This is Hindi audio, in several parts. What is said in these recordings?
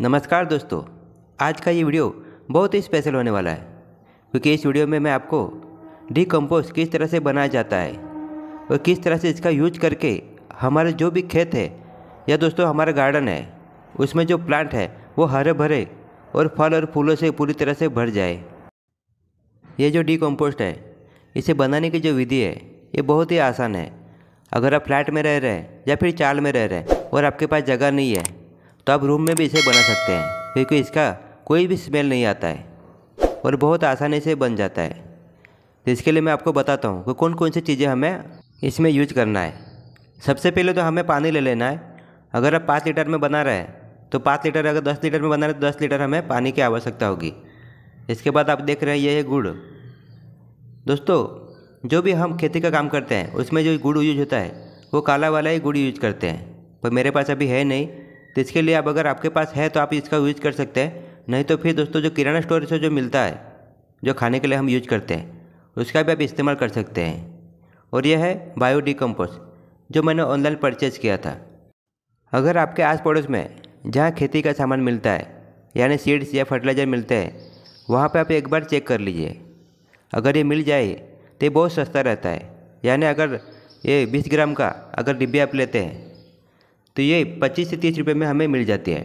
नमस्कार दोस्तों आज का ये वीडियो बहुत ही स्पेशल होने वाला है क्योंकि इस वीडियो में मैं आपको डिकम्पोज किस तरह से बनाया जाता है और किस तरह से इसका यूज करके हमारे जो भी खेत है या दोस्तों हमारा गार्डन है उसमें जो प्लांट है वो हरे भरे और फल और फूलों से पूरी तरह से भर जाए ये जो डिकम्पोस्ट है इसे बनाने की जो विधि है ये बहुत ही आसान है अगर आप फ्लैट में रह रहे हैं या फिर चाल में रह रहे हैं और आपके पास जगह नहीं है तो आप रूम में भी इसे बना सकते हैं क्योंकि इसका कोई भी स्मेल नहीं आता है और बहुत आसानी से बन जाता है तो इसके लिए मैं आपको बताता हूँ कि कौन कौन सी चीज़ें हमें इसमें यूज करना है सबसे पहले तो हमें पानी ले लेना है अगर आप पाँच लीटर में बना रहे हैं तो पाँच लीटर अगर दस लीटर में बना रहे तो दस लीटर हमें पानी की आवश्यकता होगी इसके बाद आप देख रहे हैं ये है गुड़ दोस्तों जो भी हम खेती का काम करते हैं उसमें जो गुड़ यूज होता है वो काला वाला ही गुड़ यूज करते हैं पर मेरे पास अभी है नहीं तो इसके लिए अब अगर आपके पास है तो आप इसका यूज़ कर सकते हैं नहीं तो फिर दोस्तों जो किराना स्टोर से जो मिलता है जो खाने के लिए हम यूज करते हैं उसका भी आप इस्तेमाल कर सकते हैं और यह है बायो डिकम्पोज जो मैंने ऑनलाइन परचेज़ किया था अगर आपके आस पड़ोस में जहाँ खेती का सामान मिलता है यानी सीड्स या फर्टिलाइज़र मिलते हैं वहाँ पर आप एक बार चेक कर लीजिए अगर ये मिल जाए तो ये बहुत सस्ता रहता है यानी अगर ये बीस ग्राम का अगर डिब्बे आप लेते हैं तो ये पच्चीस से तीस रुपये में हमें मिल जाती है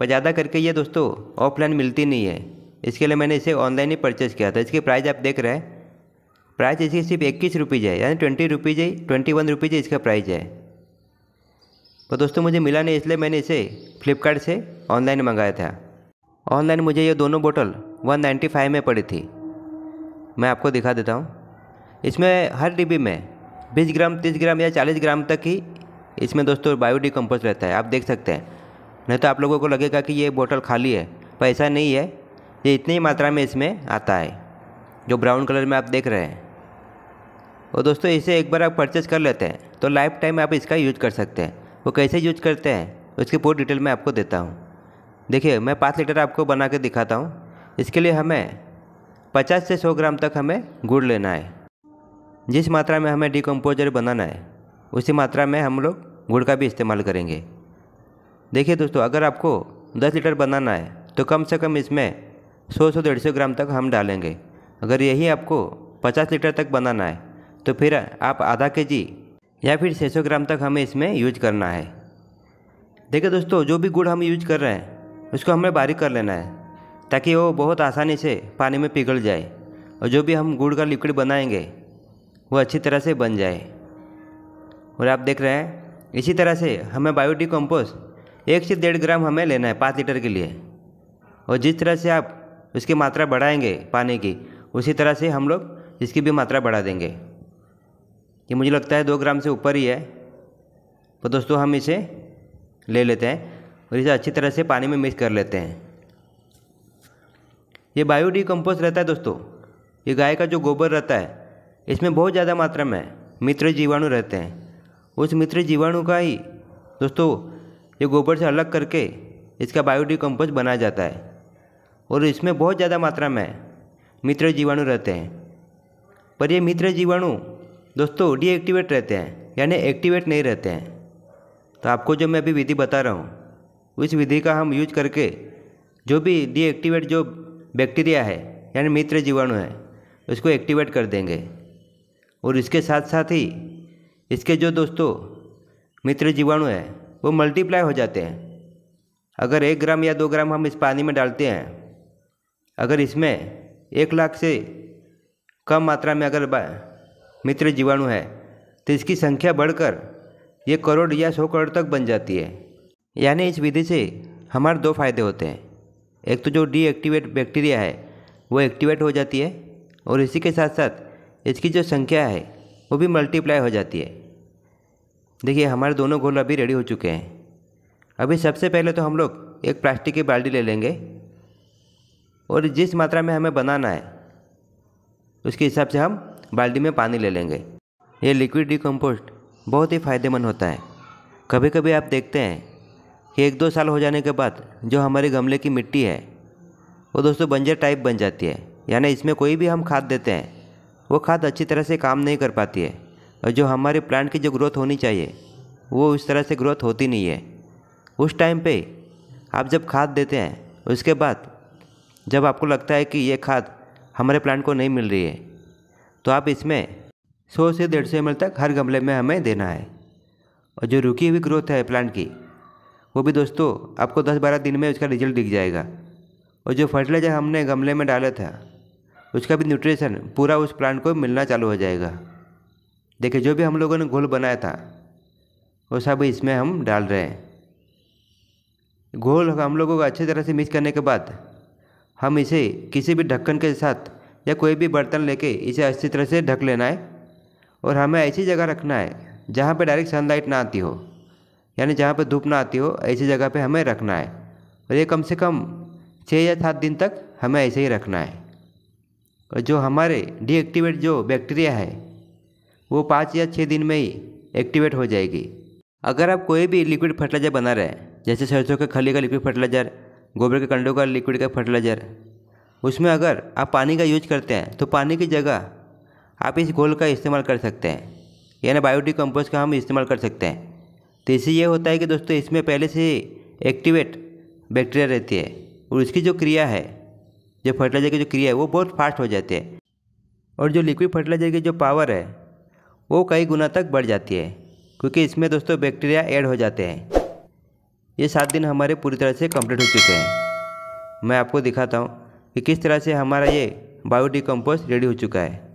पर ज़्यादा करके ये दोस्तों ऑफलाइन मिलती नहीं है इसके लिए मैंने इसे ऑनलाइन ही परचेज़ किया था इसकी प्राइस आप देख रहे हैं प्राइस इसकी सिर्फ इक्कीस रुपीज़ है यानी ट्वेंटी रुपीज़ है ट्वेंटी वन रुपीज़ इसका प्राइस है तो दोस्तों मुझे मिला नहीं इसलिए मैंने इसे फ्लिपकार्ट से ऑनलाइन मंगाया था ऑनलाइन मुझे ये दोनों बोतल वन नाइन्टी फाइव में पड़ी थी मैं आपको दिखा देता हूँ इसमें हर डिब्बी में बीस ग्राम तीस ग्राम या चालीस ग्राम तक ही इसमें दोस्तों बायोडिकम्पोज रहता है आप देख सकते हैं नहीं तो आप लोगों को लगेगा कि ये बोतल खाली है पर ऐसा नहीं है ये इतनी मात्रा में इसमें आता है जो ब्राउन कलर में आप देख रहे हैं और दोस्तों इसे एक बार आप परचेज कर लेते हैं तो लाइफ टाइम आप इसका यूज कर सकते हैं वो कैसे यूज करते हैं उसकी पूरी डिटेल मैं आपको देता हूँ देखिए मैं पाँच लीटर आपको बना के दिखाता हूँ इसके लिए हमें पचास से सौ ग्राम तक हमें गुड़ लेना है जिस मात्रा में हमें डिकम्पोजर बनाना है उसी मात्रा में हम लोग गुड़ का भी इस्तेमाल करेंगे देखिए दोस्तों अगर आपको 10 लीटर बनाना है तो कम से कम इसमें 100 सौ डेढ़ सौ ग्राम तक हम डालेंगे अगर यही आपको 50 लीटर तक बनाना है तो फिर आप आधा के जी या फिर सौ ग्राम तक हमें इसमें यूज करना है देखिए दोस्तों जो भी गुड़ हम यूज कर रहे हैं उसको हमें बारीक कर लेना है ताकि वो बहुत आसानी से पानी में पिघल जाए और जो भी हम गुड़ का लिक्विड बनाएंगे वो अच्छी तरह से बन जाए और आप देख रहे हैं इसी तरह से हमें बायोडी कम्पोस्ट एक से डेढ़ ग्राम हमें लेना है पाँच लीटर के लिए और जिस तरह से आप उसकी मात्रा बढ़ाएंगे पानी की उसी तरह से हम लोग इसकी भी मात्रा बढ़ा देंगे ये मुझे लगता है दो ग्राम से ऊपर ही है तो दोस्तों हम इसे ले लेते हैं और इसे अच्छी तरह से पानी में मिक्स कर लेते हैं ये बायोडी कम्पोस्ट रहता है दोस्तों ये गाय का जो गोबर रहता है इसमें बहुत ज़्यादा मात्रा में मित्र जीवाणु रहते हैं उस मित्र जीवाणु का ही दोस्तों ये गोबर से अलग करके इसका बायोडिकम्पोज बनाया जाता है और इसमें बहुत ज़्यादा मात्रा में मित्र जीवाणु रहते हैं पर ये मित्र जीवाणु दोस्तों डीएक्टिवेट रहते हैं यानी एक्टिवेट नहीं रहते हैं तो आपको जो मैं अभी विधि बता रहा हूँ उस विधि का हम यूज करके जो भी डीएक्टिवेट जो बैक्टीरिया है यानी मित्र जीवाणु है उसको एक्टिवेट कर देंगे और इसके साथ साथ ही इसके जो दोस्तों मित्र जीवाणु है वो मल्टीप्लाई हो जाते हैं अगर एक ग्राम या दो ग्राम हम इस पानी में डालते हैं अगर इसमें एक लाख से कम मात्रा में अगर मित्र जीवाणु है तो इसकी संख्या बढ़कर ये करोड़ या सौ करोड़ तक बन जाती है यानी इस विधि से हमारे दो फायदे होते हैं एक तो जो डीएक्टिवेट बैक्टीरिया है वो एक्टिवेट हो जाती है और इसी के साथ साथ इसकी जो संख्या है वो भी मल्टीप्लाई हो जाती है देखिए हमारे दोनों गोल अभी रेडी हो चुके हैं अभी सबसे पहले तो हम लोग एक प्लास्टिक की बाल्टी ले लेंगे और जिस मात्रा में हमें बनाना है उसके हिसाब से हम बाल्टी में पानी ले लेंगे ये लिक्विड डिकम्पोस्ट बहुत ही फ़ायदेमंद होता है कभी कभी आप देखते हैं कि एक दो साल हो जाने के बाद जो हमारे गमले की मिट्टी है वो दोस्तों बंजर टाइप बन जाती है यानी इसमें कोई भी हम खाद देते हैं वो खाद अच्छी तरह से काम नहीं कर पाती है और जो हमारे प्लांट की जो ग्रोथ होनी चाहिए वो उस तरह से ग्रोथ होती नहीं है उस टाइम पे आप जब खाद देते हैं उसके बाद जब आपको लगता है कि ये खाद हमारे प्लांट को नहीं मिल रही है तो आप इसमें सौ से डेढ़ सौ एम तक हर गमले में हमें देना है और जो रुकी हुई ग्रोथ है प्लांट की वो भी दोस्तों आपको दस बारह दिन में उसका रिजल्ट दिख जाएगा और जो फर्टिलाइज़र हमने गमले में डाला था उसका भी न्यूट्रिशन पूरा उस प्लांट को मिलना चालू हो जाएगा देखिए जो भी हम लोगों ने घोल बनाया था वो सब इसमें हम डाल रहे हैं घोल हम लोगों को अच्छी तरह से मिक्स करने के बाद हम इसे किसी भी ढक्कन के साथ या कोई भी बर्तन लेके इसे अच्छी तरह से ढक लेना है और हमें ऐसी जगह रखना है जहाँ पर डायरेक्ट सनलाइट ना आती हो यानी जहाँ पर धूप ना आती हो ऐसी जगह पर हमें रखना है और ये कम से कम छः या सात दिन तक हमें ऐसे ही रखना है और जो हमारे डीएक्टिवेट जो बैक्टीरिया है वो पाँच या छः दिन में ही एक्टिवेट हो जाएगी अगर आप कोई भी लिक्विड फर्टिलाइजर बना रहे हैं जैसे सरसों के खली का लिक्विड फर्टिलाइजर गोबर के कंडों का लिक्विड का फर्टिलाइजर उसमें अगर आप पानी का यूज करते हैं तो पानी की जगह आप इस घोल का इस्तेमाल कर सकते हैं यानी बायोटिक कम्पोज का हम इस्तेमाल कर सकते हैं तो इससे ये होता है कि दोस्तों इसमें पहले से एक्टिवेट बैक्टीरिया रहती है और उसकी जो क्रिया है जो फर्टिलाइजर की जो क्रिया है वो बहुत फास्ट हो जाती है और जो लिक्विड फर्टिलाइजर की जो पावर है वो कई गुना तक बढ़ जाती है क्योंकि इसमें दोस्तों बैक्टीरिया ऐड हो जाते हैं ये सात दिन हमारे पूरी तरह से कंप्लीट हो चुके हैं मैं आपको दिखाता हूँ कि किस तरह से हमारा ये बायोडिकम्पोज रेडी हो चुका है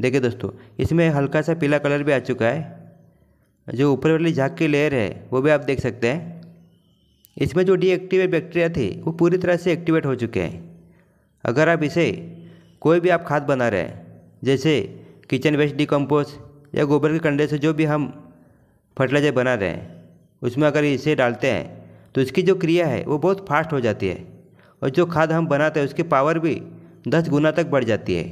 देखिए दोस्तों इसमें हल्का सा पीला कलर भी आ चुका है जो ऊपर वाली झाग की लेयर है वो भी आप देख सकते हैं इसमें जो डीएक्टिवेट बैक्टीरिया थे वो पूरी तरह से एक्टिवेट हो चुके हैं अगर आप इसे कोई भी आप खाद बना रहे हैं जैसे किचन वेस्ट डिकम्पोज या गोबर के कंडे से जो भी हम फर्टिलाइजर बना रहे हैं उसमें अगर इसे डालते हैं तो इसकी जो क्रिया है वो बहुत फास्ट हो जाती है और जो खाद हम बनाते हैं उसकी पावर भी दस गुना तक बढ़ जाती है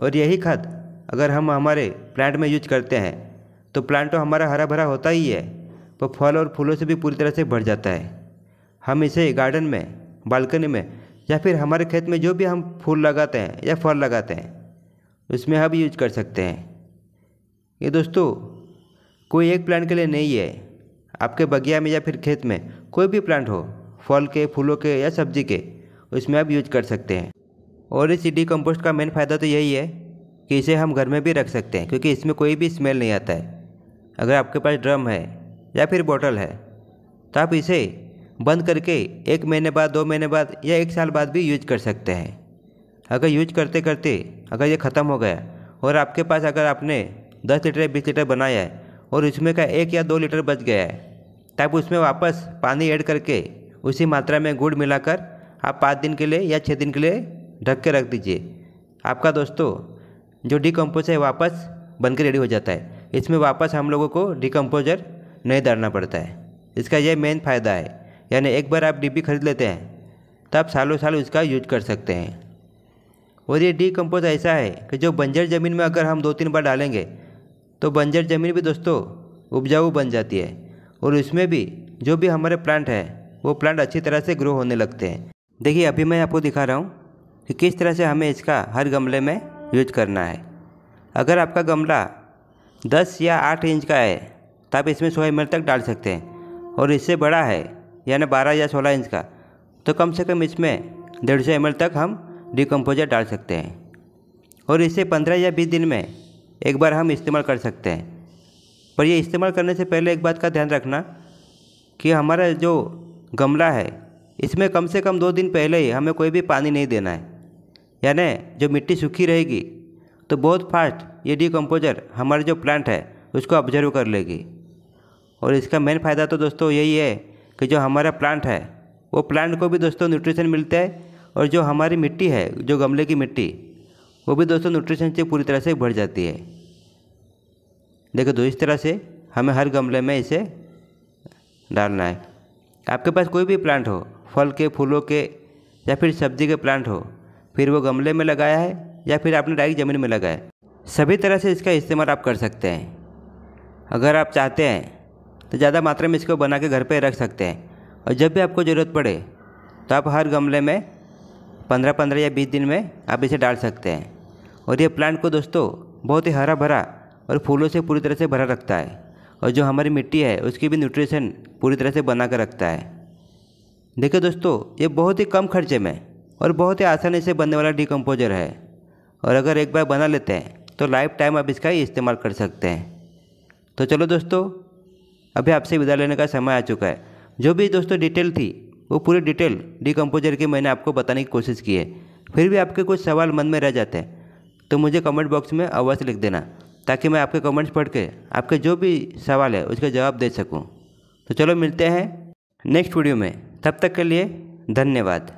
और यही खाद अगर हम हमारे प्लांट में यूज करते हैं तो प्लांट तो हमारा हरा भरा होता ही है तो फल और फूलों से भी पूरी तरह से भर जाता है हम इसे गार्डन में बालकनी में या फिर हमारे खेत में जो भी हम फूल लगाते हैं या फल लगाते हैं उसमें हम यूज कर सकते हैं ये दोस्तों कोई एक प्लांट के लिए नहीं है आपके बगिया में या फिर खेत में कोई भी प्लांट हो फल के फूलों के या सब्जी के उसमें आप यूज कर सकते हैं और इस डी कंपोस्ट का मेन फ़ायदा तो यही है कि इसे हम घर में भी रख सकते हैं क्योंकि इसमें कोई भी स्मेल नहीं आता है अगर आपके पास ड्रम है या फिर बोतल है तो आप इसे बंद करके एक महीने बाद दो महीने बाद या एक साल बाद भी यूज कर सकते हैं अगर यूज करते करते अगर ये ख़त्म हो गया और आपके पास अगर आपने दस लीटर या बीस लीटर बनाया है और उसमें का एक या दो लीटर बच गया है तो आप उसमें वापस पानी ऐड करके उसी मात्रा में गुड़ मिलाकर आप पाँच दिन के लिए या छः दिन के लिए ढक के रख दीजिए आपका दोस्तों जो डिकम्पोज है वापस बन के रेडी हो जाता है इसमें वापस हम लोगों को डिकम्पोजर नहीं डालना पड़ता है इसका यह मेन फ़ायदा है यानी एक बार आप डिब्बी खरीद लेते हैं तो आप सालों साल उसका यूज कर सकते हैं और ये डी कम्पोज ऐसा है कि जो बंजर ज़मीन में अगर हम दो तीन बार डालेंगे तो बंजर ज़मीन भी दोस्तों उपजाऊ बन जाती है और उसमें भी जो भी हमारे प्लांट है वो प्लांट अच्छी तरह से ग्रो होने लगते हैं देखिए अभी मैं आपको दिखा रहा हूँ कि किस तरह से हमें इसका हर गमले में यूज करना है अगर आपका गमला दस या आठ इंच का है तो आप इसमें सौ एम तक डाल सकते हैं और इससे बड़ा है यानी बारह या सोलह इंच का तो कम से कम इसमें डेढ़ सौ एम तक हम डिकम्पोजर डाल सकते हैं और इसे पंद्रह या बीस दिन में एक बार हम इस्तेमाल कर सकते हैं पर यह इस्तेमाल करने से पहले एक बात का ध्यान रखना कि हमारा जो गमला है इसमें कम से कम दो दिन पहले ही हमें कोई भी पानी नहीं देना है यानी जो मिट्टी सूखी रहेगी तो बहुत फास्ट ये डिकम्पोजर हमारे जो प्लांट है उसको ऑब्जर्व कर लेगी और इसका मेन फ़ायदा तो दोस्तों यही है कि जो हमारा प्लांट है वो प्लांट को भी दोस्तों न्यूट्रिशन मिलता है और जो हमारी मिट्टी है जो गमले की मिट्टी वो भी दोस्तों न्यूट्रिशन से पूरी तरह से भर जाती है देखो तो इस तरह से हमें हर गमले में इसे डालना है आपके पास कोई भी प्लांट हो फल के फूलों के या फिर सब्जी के प्लांट हो फिर वो गमले में लगाया है या फिर आपने डायरेक्ट ज़मीन में लगाया है सभी तरह से इसका इस्तेमाल आप कर सकते हैं अगर आप चाहते हैं तो ज़्यादा मात्रा में इसको बना के घर पे रख सकते हैं और जब भी आपको ज़रूरत पड़े तो आप हर गमले में पंद्रह पंद्रह या बीस दिन में आप इसे डाल सकते हैं और ये प्लांट को दोस्तों बहुत ही हरा भरा और फूलों से पूरी तरह से भरा रखता है और जो हमारी मिट्टी है उसकी भी न्यूट्रिशन पूरी तरह से बना कर रखता है देखिए दोस्तों ये बहुत ही कम खर्चे में और बहुत ही आसानी से बनने वाला डिकम्पोजर है और अगर एक बार बना लेते हैं तो लाइफ टाइम आप इसका ही इस्तेमाल कर सकते हैं तो चलो दोस्तों अभी आपसे विदा लेने का समय आ चुका है जो भी दोस्तों डिटेल थी वो पूरी डिटेल डिकम्पोजर की मैंने आपको बताने की कोशिश की है फिर भी आपके कुछ सवाल मन में रह जाते हैं तो मुझे कमेंट बॉक्स में अवश्य लिख देना ताकि मैं आपके कमेंट्स पढ़ के आपके जो भी सवाल है उसका जवाब दे सकूँ तो चलो मिलते हैं नेक्स्ट वीडियो में तब तक के लिए धन्यवाद